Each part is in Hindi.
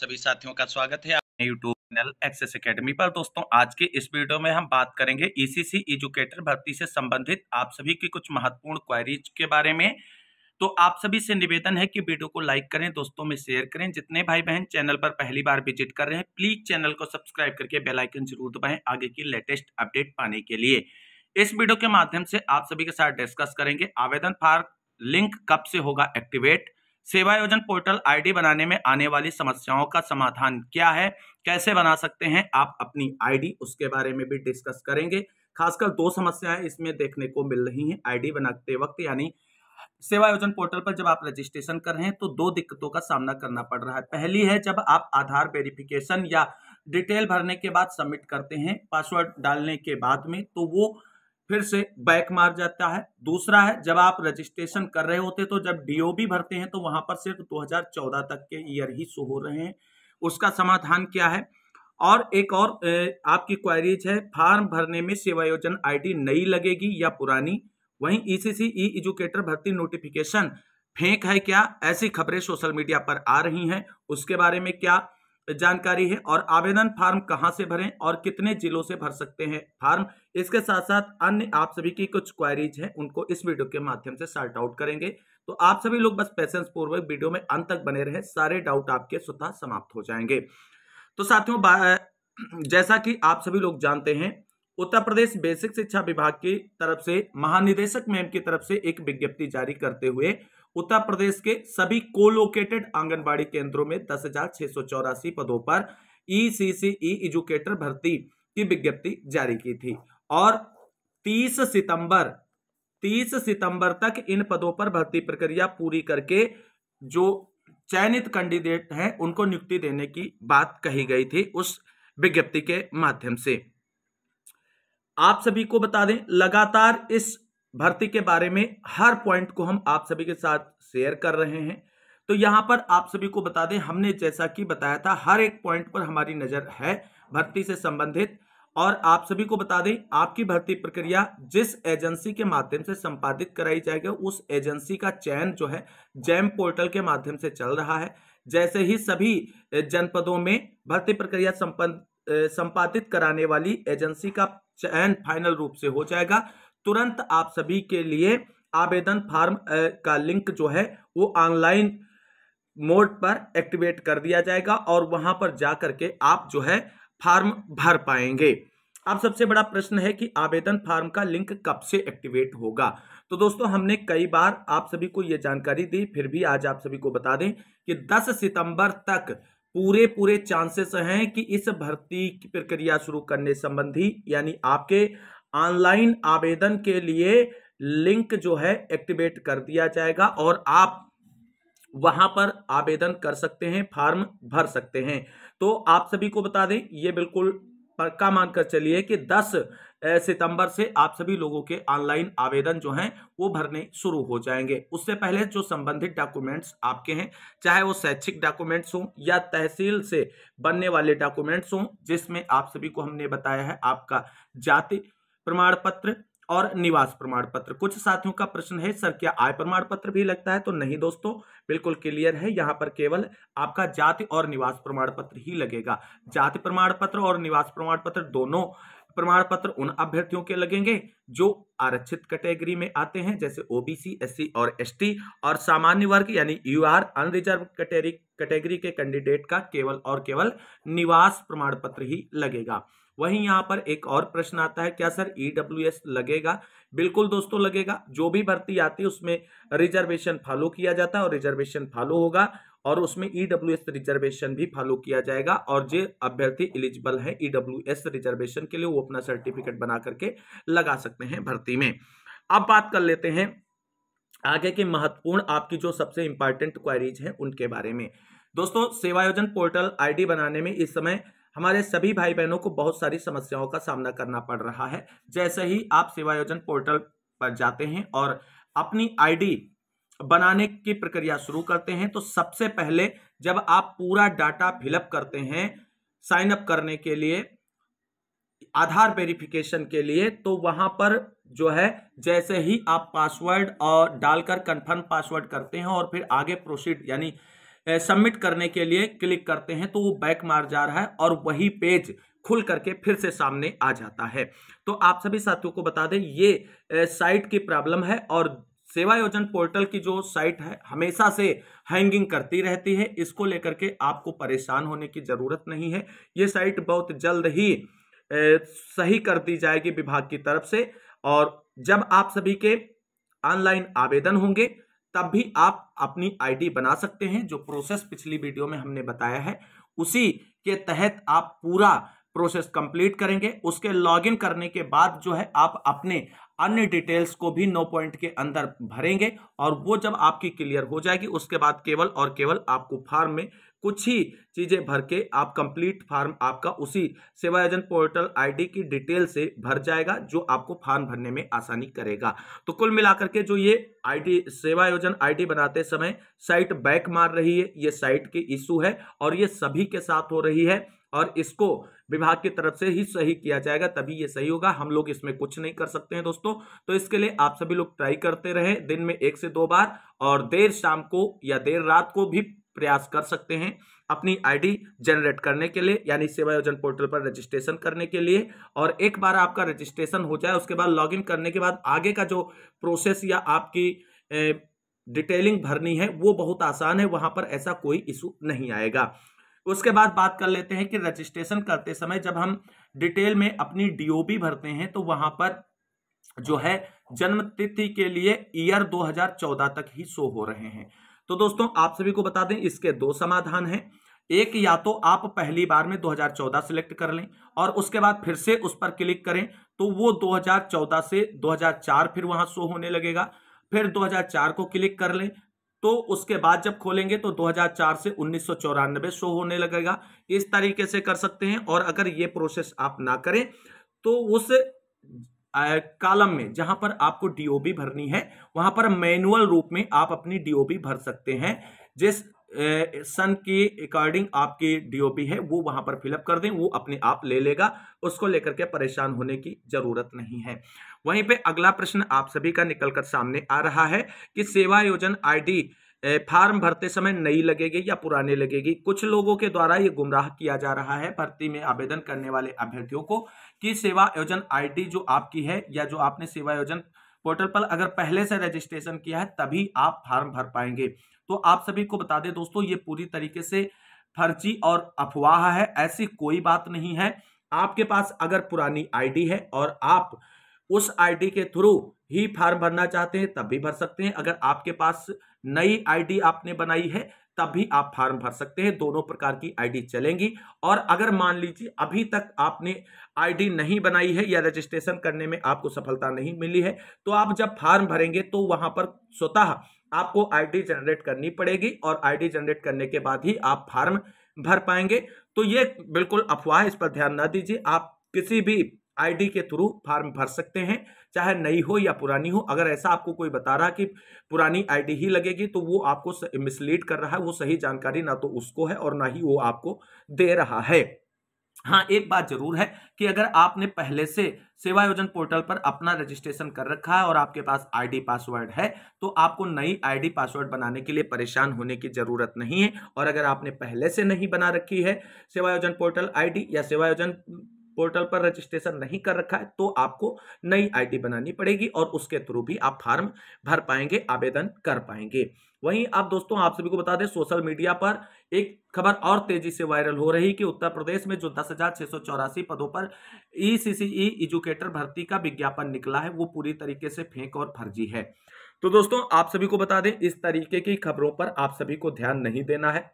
सभी साथियों का स्वागत है आपने यूट्यूब चैनल एक्सेस एकेडमी पर दोस्तों आज के इस वीडियो में हम बात करेंगे ईसीसी e एजुकेटर भर्ती से संबंधित आप सभी की कुछ महत्वपूर्ण क्वारीज के बारे में तो आप सभी से निवेदन है कि वीडियो को लाइक करें दोस्तों में शेयर करें जितने भाई बहन चैनल पर पहली बार विजिट कर रहे हैं प्लीज चैनल को सब्सक्राइब करके बेलाइकन जरूर दबाएं आगे की लेटेस्ट अपडेट पाने के लिए इस वीडियो के माध्यम से आप सभी के साथ डिस्कस करेंगे आवेदन फार्म लिंक कब से होगा एक्टिवेट सेवा योजन पोर्टल आईडी बनाने में आने वाली समस्याओं का समाधान क्या है कैसे बना सकते हैं आप अपनी आईडी उसके बारे में भी डिस्कस करेंगे खासकर दो समस्याएं इसमें देखने को मिल रही हैं आईडी बनाते वक्त यानी सेवा योजन पोर्टल पर जब आप रजिस्ट्रेशन कर रहे हैं तो दो दिक्कतों का सामना करना पड़ रहा है पहली है जब आप आधार वेरिफिकेशन या डिटेल भरने के बाद सबमिट करते हैं पासवर्ड डालने के बाद में तो वो फिर से बैक मार जाता है दूसरा है जब आप रजिस्ट्रेशन कर रहे होते तो जब डीओबी भरते हैं तो वहां पर सिर्फ 2014 तक के ईयर ही शो हो रहे हैं उसका समाधान क्या है और एक और आपकी क्वारीज है फॉर्म भरने में सेवायोजन आईडी नई लगेगी या पुरानी वहीं ईसीसी ई एजुकेटर भर्ती नोटिफिकेशन फेंक है क्या ऐसी खबरें सोशल मीडिया पर आ रही हैं उसके बारे में क्या जानकारी है और आवेदन फार्म कहां से भरें और कितने जिलों से भर सकते हैं फार्म इसके साथ साथ अन्य आप सभी की कुछ क्वारीज हैं उनको इस वीडियो के माध्यम से सॉर्ट आउट करेंगे तो आप सभी लोग बस पैसेंस पूर्वक वीडियो में अंत तक बने रहें सारे डाउट आपके स्वतः समाप्त हो जाएंगे तो साथियों जैसा कि आप सभी लोग जानते हैं उत्तर प्रदेश बेसिक शिक्षा विभाग की तरफ से महानिदेशक मैम की तरफ से एक विज्ञप्ति जारी करते हुए उत्तर प्रदेश के सभी कोलोकेटेड आंगनबाड़ी केंद्रों में दस हजार छह सौ चौरासी पदों पर ईसीसीई e एजुकेटर भर्ती की विज्ञप्ति जारी की थी और 30 सितंबर 30 सितंबर तक इन पदों पर भर्ती प्रक्रिया पूरी करके जो चयनित कैंडिडेट हैं उनको नियुक्ति देने की बात कही गई थी उस विज्ञप्ति के माध्यम से आप सभी को बता दें लगातार इस भर्ती के बारे में हर पॉइंट को हम आप सभी के साथ शेयर कर रहे हैं तो यहाँ पर आप सभी को बता दें हमने जैसा कि बताया था हर एक पॉइंट पर हमारी नज़र है भर्ती से संबंधित और आप सभी को बता दें आपकी भर्ती प्रक्रिया जिस एजेंसी के माध्यम से संपादित कराई जाएगी उस एजेंसी का चयन जो है जैम पोर्टल के माध्यम से चल रहा है जैसे ही सभी जनपदों में भर्ती प्रक्रिया संपन्न संपादित कराने वाली एजेंसी का चयन फाइनल रूप से हो जाएगा तुरंत आप सभी के लिए आवेदन फार्म का लिंक जो है वो ऑनलाइन मोड पर एक्टिवेट कर दिया जाएगा और वहां पर जा करके आप जो है फार्म भर पाएंगे अब सबसे बड़ा प्रश्न है कि आवेदन फार्म का लिंक कब से एक्टिवेट होगा तो दोस्तों हमने कई बार आप सभी को ये जानकारी दी फिर भी आज आप सभी को बता दें कि 10 सितंबर तक पूरे पूरे चांसेस हैं कि इस भर्ती की प्रक्रिया शुरू करने संबंधी यानी आपके ऑनलाइन आवेदन के लिए लिंक जो है एक्टिवेट कर दिया जाएगा और आप वहां पर आवेदन कर सकते हैं फॉर्म भर सकते हैं तो आप सभी को बता दें ये बिल्कुल पक्का मानकर चलिए कि 10 सितंबर से आप सभी लोगों के ऑनलाइन आवेदन जो हैं वो भरने शुरू हो जाएंगे उससे पहले जो संबंधित डॉक्यूमेंट्स आपके हैं चाहे वो शैक्षिक डॉक्यूमेंट्स हों या तहसील से बनने वाले डॉक्यूमेंट्स हों जिसमें आप सभी को हमने बताया है आपका जाति प्रमाण पत्र और निवास प्रमाण पत्र कुछ साथियों का प्रश्न है सर क्या आय प्रमाण पत्र भी लगता है तो नहीं दोस्तों बिल्कुल क्लियर है यहाँ पर केवल आपका जाति और निवास प्रमाण पत्र ही लगेगा जाति प्रमाण पत्र और निवास प्रमाण पत्र दोनों प्रमाण पत्र उन अभ्यर्थियों के लगेंगे जो आरक्षित कैटेगरी में आते हैं जैसे ओबीसी एस और एसटी और सामान्य वर्ग यानी यूआर अनरिजर्व कैटेगरी कैटेगरी के कैंडिडेट का केवल और केवल निवास प्रमाण पत्र ही लगेगा वहीं यहाँ पर एक और प्रश्न आता है क्या सर ईडब्ल्यू e लगेगा बिल्कुल दोस्तों लगेगा जो भी भर्ती आती है उसमें रिजर्वेशन फॉलो किया जाता है और रिजर्वेशन फॉलो होगा और उसमें ईडब्ल्यू e रिजर्वेशन भी फॉलो किया जाएगा और जो अभ्यर्थी एलिजिबल है ईडब्ल्यू e रिजर्वेशन के लिए वो अपना सर्टिफिकेट बना करके लगा सकते हैं भर्ती में अब बात कर लेते हैं आगे की महत्वपूर्ण आपकी जो सबसे इंपॉर्टेंट क्वारीज हैं उनके बारे में दोस्तों सेवायोजन पोर्टल आईडी बनाने में इस समय हमारे सभी भाई बहनों को बहुत सारी समस्याओं का सामना करना पड़ रहा है जैसे ही आप सेवायोजन पोर्टल पर जाते हैं और अपनी आईडी बनाने की प्रक्रिया शुरू करते हैं तो सबसे पहले जब आप पूरा डाटा फिलअप करते हैं साइन अप करने के लिए आधार वेरिफिकेशन के लिए तो वहां पर जो है जैसे ही आप पासवर्ड और डालकर कंफर्म पासवर्ड करते हैं और फिर आगे प्रोसीड यानी सबमिट करने के लिए क्लिक करते हैं तो वो बैक मार जा रहा है और वही पेज खुल करके फिर से सामने आ जाता है तो आप सभी साथियों को बता दें ये साइट की प्रॉब्लम है और सेवा योजन पोर्टल की जो साइट है हमेशा से हैंगिंग करती रहती है इसको लेकर के आपको परेशान होने की ज़रूरत नहीं है ये साइट बहुत जल्द ही ए, सही कर दी जाएगी विभाग की तरफ से और जब आप सभी के ऑनलाइन आवेदन होंगे तब भी आप अपनी आईडी बना सकते हैं जो प्रोसेस पिछली वीडियो में हमने बताया है उसी के तहत आप पूरा प्रोसेस कंप्लीट करेंगे उसके लॉगिन करने के बाद जो है आप अपने अन्य डिटेल्स को भी नो पॉइंट के अंदर भरेंगे और वो जब आपकी क्लियर हो जाएगी उसके बाद केवल और केवल आपको फार्म में कुछ ही चीज़ें भर के आप कंप्लीट फार्म आपका उसी सेवा एजेंट पोर्टल आईडी की डिटेल से भर जाएगा जो आपको फार्म भरने में आसानी करेगा तो कुल मिलाकर के जो ये आईडी सेवा योजन आईडी बनाते समय साइट बैक मार रही है ये साइट की इशू है और ये सभी के साथ हो रही है और इसको विभाग की तरफ से ही सही किया जाएगा तभी ये सही होगा हम लोग इसमें कुछ नहीं कर सकते हैं दोस्तों तो इसके लिए आप सभी लोग ट्राई करते रहें दिन में एक से दो बार और देर शाम को या देर रात को भी प्रयास कर सकते हैं अपनी आईडी जनरेट करने के लिए यानी सेवा योजन पोर्टल पर रजिस्ट्रेशन करने के लिए और एक बार आपका रजिस्ट्रेशन हो जाए उसके बाद लॉगिन करने के बाद आगे का जो प्रोसेस या आपकी डिटेलिंग भरनी है वो बहुत आसान है वहां पर ऐसा कोई इशू नहीं आएगा उसके बाद बात कर लेते हैं कि रजिस्ट्रेशन करते समय जब हम डिटेल में अपनी डी भरते हैं तो वहां पर जो है जन्म तिथि के लिए ईयर 2014 तक ही शो हो रहे हैं तो दोस्तों आप सभी को बता दें इसके दो समाधान हैं एक या तो आप पहली बार में 2014 सिलेक्ट कर लें और उसके बाद फिर से उस पर क्लिक करें तो वो 2014 से 2004 फिर वहां शो होने लगेगा फिर 2004 को क्लिक कर लें तो उसके बाद जब खोलेंगे तो 2004 से उन्नीस शो होने लगेगा इस तरीके से कर सकते हैं और अगर ये प्रोसेस आप ना करें तो उस कॉलम में जहां पर आपको डीओबी भरनी है वहां पर मैनुअल रूप में आप अपनी डीओबी भर सकते हैं जिस सन के अकॉर्डिंग आपकी डीओबी है वो वहां पर फिलअप कर दें वो अपने आप ले लेगा उसको लेकर के परेशान होने की जरूरत नहीं है वहीं पे अगला प्रश्न आप सभी का निकलकर सामने आ रहा है कि सेवा योजन आई फार्म भरते समय नई लगेगी या पुराने लगेगी कुछ लोगों के द्वारा ये गुमराह किया जा रहा है भर्ती में आवेदन करने वाले अभ्यर्थियों को कि सेवा योजन आईडी जो आपकी है या जो आपने सेवा योजन पोर्टल पर अगर पहले से रजिस्ट्रेशन किया है तभी आप फार्म भर पाएंगे तो आप सभी को बता दें दोस्तों ये पूरी तरीके से फर्जी और अफवाह है ऐसी कोई बात नहीं है आपके पास अगर पुरानी आई है और आप उस आईडी के थ्रू ही फार्म भरना चाहते हैं तब भी भर सकते हैं अगर आपके पास नई आईडी आपने बनाई है तब भी आप फार्म भर सकते हैं दोनों प्रकार की आईडी चलेंगी और अगर मान लीजिए अभी तक आपने आईडी नहीं बनाई है या रजिस्ट्रेशन करने में आपको सफलता नहीं मिली है तो आप जब फार्म भरेंगे तो वहां पर स्वतः आपको आईडी जनरेट करनी पड़ेगी और आईडी जनरेट करने के बाद ही आप फार्म भर पाएंगे तो ये बिल्कुल अफवाह इस पर ध्यान ना दीजिए आप किसी भी आईडी के थ्रू फार्म भर सकते हैं चाहे नई हो या पुरानी हो अगर ऐसा आपको कोई बता रहा कि पुरानी आईडी ही लगेगी तो वो आपको मिसलीड कर रहा है वो सही जानकारी ना तो उसको है और ना ही वो आपको दे रहा है हाँ एक बात जरूर है कि अगर आपने पहले से सेवायोजन पोर्टल पर अपना रजिस्ट्रेशन कर रखा है और आपके पास आईडी पासवर्ड है तो आपको नई आईडी पासवर्ड बनाने के लिए परेशान होने की ज़रूरत नहीं है और अगर आपने पहले से नहीं बना रखी है सेवायोजन पोर्टल आईडी या सेवायोजन पोर्टल पर रजिस्ट्रेशन नहीं कर रखा है तो आपको नई आईडी बनानी पड़ेगी और उसके थ्रू भी आप फॉर्म भर पाएंगे आवेदन कर पाएंगे वहीं अब दोस्तों आप सभी को बता दें सोशल मीडिया पर एक खबर और तेजी से वायरल हो रही कि उत्तर प्रदेश में जो दस हजार छह सौ चौरासी पदों पर ई सी सी ई एजुकेटर भर्ती का विज्ञापन निकला है वो पूरी तरीके से फेंक और फर्जी है तो दोस्तों आप सभी को बता दें इस तरीके की खबरों पर आप सभी को ध्यान नहीं देना है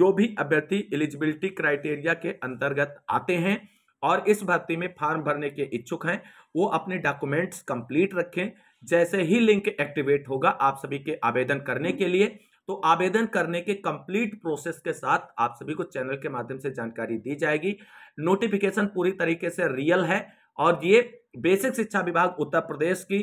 जो भी अभ्यर्थी एलिजिबिलिटी क्राइटेरिया के अंतर्गत आते हैं और इस भर्ती में फॉर्म भरने के इच्छुक हैं वो अपने डॉक्यूमेंट्स कंप्लीट रखें जैसे ही लिंक एक्टिवेट होगा आप सभी के आवेदन करने के लिए तो आवेदन करने के कंप्लीट प्रोसेस के साथ आप सभी को चैनल के माध्यम से जानकारी दी जाएगी नोटिफिकेशन पूरी तरीके से रियल है और ये बेसिक शिक्षा विभाग उत्तर प्रदेश की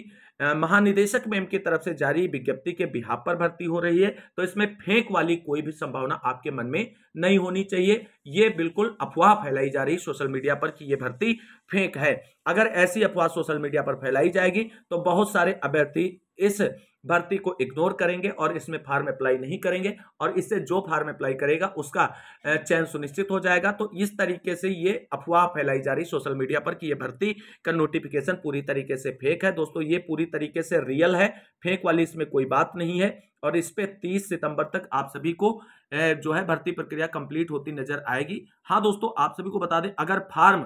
महानिदेशक मैम की तरफ से जारी विज्ञप्ति के बिहार पर भर्ती हो रही है तो इसमें फेंक वाली कोई भी संभावना आपके मन में नहीं होनी चाहिए ये बिल्कुल अफवाह फैलाई जा रही सोशल मीडिया पर कि ये भर्ती फेंक है अगर ऐसी अफवाह सोशल मीडिया पर फैलाई जाएगी तो बहुत सारे अभ्यर्थी इस भर्ती को इग्नोर करेंगे और इसमें फार्म अप्लाई नहीं करेंगे और इससे जो फार्म अप्लाई करेगा उसका चयन सुनिश्चित हो जाएगा तो इस तरीके से ये अफवाह फैलाई जा रही सोशल मीडिया पर कि ये भर्ती का नोटिफिकेशन पूरी तरीके से फेक है दोस्तों ये पूरी तरीके से रियल है फेक वाली इसमें कोई बात नहीं है और इस पर तीस सितंबर तक आप सभी को जो है भर्ती प्रक्रिया कंप्लीट होती नजर आएगी हाँ दोस्तों आप सभी को बता दें अगर फार्म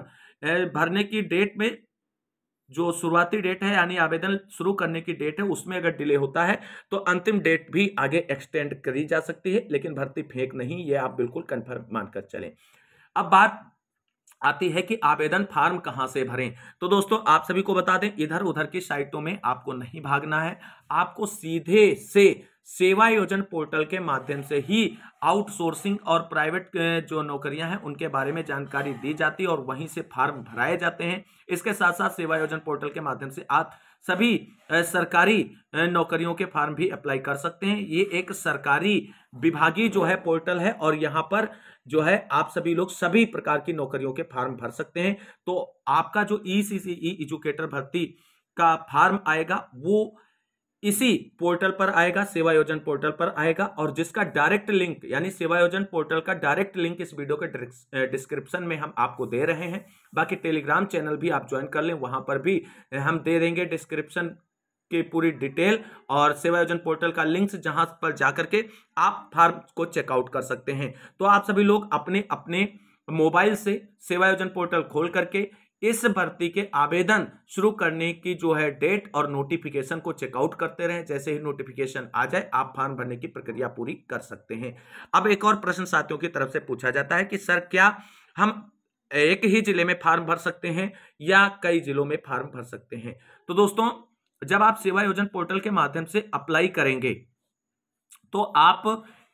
भरने की डेट में जो शुरुआती डेट है यानी आवेदन शुरू करने की डेट है उसमें अगर डिले होता है तो अंतिम डेट भी आगे एक्सटेंड करी जा सकती है लेकिन भर्ती फेंक नहीं ये आप बिल्कुल कन्फर्म मानकर चलें अब बात आती है कि आवेदन फार्म कहाँ से भरें तो दोस्तों आप सभी को बता दें इधर उधर की साइटों में आपको नहीं भागना है आपको सीधे से सेवा योजन पोर्टल के माध्यम से ही आउटसोर्सिंग और प्राइवेट जो नौकरियां हैं उनके बारे में जानकारी दी जाती है और वहीं से फार्म भराए जाते हैं इसके साथ साथ सेवा योजन पोर्टल के माध्यम से आप सभी सरकारी नौकरियों के फार्म भी अप्लाई कर सकते हैं ये एक सरकारी विभागीय जो है पोर्टल है और यहाँ पर जो है आप सभी लोग सभी प्रकार की नौकरियों के फार्म भर सकते हैं तो आपका जो ई सी सी ई एजुकेटर भर्ती का फार्म आएगा वो इसी पोर्टल पर आएगा सेवायोजन पोर्टल पर आएगा और जिसका डायरेक्ट लिंक यानी सेवायोजन पोर्टल का डायरेक्ट लिंक इस वीडियो के डिस्क्रिप्शन में हम आपको दे रहे हैं बाकी टेलीग्राम चैनल भी आप ज्वाइन कर लें वहां पर भी हम दे देंगे डिस्क्रिप्शन की पूरी डिटेल और सेवा योजन पोर्टल का लिंक्स जहां पर जाकर के आप फार्म को चेकआउट कर सकते हैं तो आप सभी लोग अपने अपने मोबाइल से सेवा योजन पोर्टल खोल करके इस भर्ती के आवेदन शुरू करने की जो है डेट और नोटिफिकेशन को चेकआउट करते रहें जैसे ही नोटिफिकेशन आ जाए आप फॉर्म भरने की प्रक्रिया पूरी कर सकते हैं अब एक और प्रश्न साथियों की तरफ से पूछा जाता है कि सर क्या हम एक ही जिले में फार्म भर सकते हैं या कई जिलों में फार्म भर सकते हैं तो दोस्तों जब आप सेवा योजन पोर्टल के माध्यम से अप्लाई करेंगे तो आप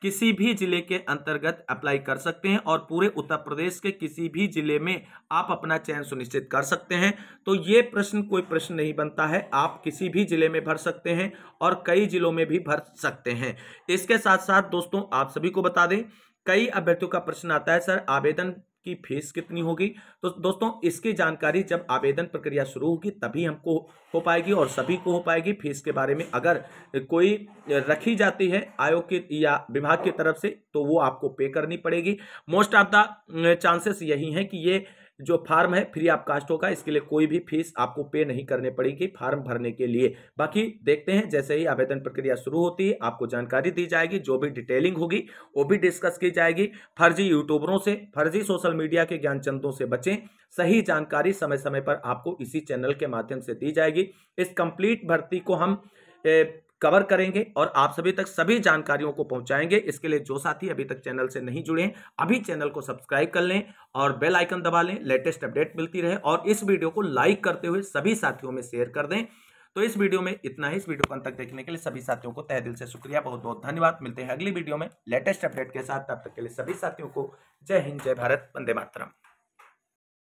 किसी भी जिले के अंतर्गत अप्लाई कर सकते हैं और पूरे उत्तर प्रदेश के किसी भी जिले में आप अपना चयन सुनिश्चित कर सकते हैं तो ये प्रश्न कोई प्रश्न नहीं बनता है आप किसी भी जिले में भर सकते हैं और कई जिलों में भी भर सकते हैं इसके साथ साथ दोस्तों आप सभी को बता दें कई अभ्यर्थियों का प्रश्न आता है सर आवेदन की फीस कितनी होगी तो दोस्तों इसकी जानकारी जब आवेदन प्रक्रिया शुरू होगी तभी हमको हो पाएगी और सभी को हो पाएगी फीस के बारे में अगर कोई रखी जाती है आयोग के या विभाग की तरफ से तो वो आपको पे करनी पड़ेगी मोस्ट ऑफ द चांसेस यही हैं कि ये जो फार्म है फ्री ऑफ कास्ट होगा इसके लिए कोई भी फीस आपको पे नहीं करने पड़ेगी फार्म भरने के लिए बाकी देखते हैं जैसे ही आवेदन प्रक्रिया शुरू होती है आपको जानकारी दी जाएगी जो भी डिटेलिंग होगी वो भी डिस्कस की जाएगी फर्जी यूट्यूबरों से फर्जी सोशल मीडिया के ज्ञानचंदों से बचें सही जानकारी समय समय पर आपको इसी चैनल के माध्यम से दी जाएगी इस कंप्लीट भर्ती को हम कवर करेंगे और आप सभी तक सभी जानकारियों को पहुंचाएंगे इसके लिए जो साथी अभी तक चैनल से नहीं जुड़े हैं अभी चैनल को सब्सक्राइब कर लें और बेल आइकन दबा लें लेटेस्ट अपडेट मिलती रहे और इस वीडियो को लाइक करते हुए सभी साथियों में शेयर कर दें तो इस वीडियो में इतना ही इस वीडियो को अंत तक देखने के लिए सभी साथियों को तह दिल से शुक्रिया बहुत बहुत धन्यवाद मिलते हैं अगली वीडियो में लेटेस्ट अपडेट के साथ तब तक के लिए सभी साथियों को जय हिंद जय भारत वंदे मातरम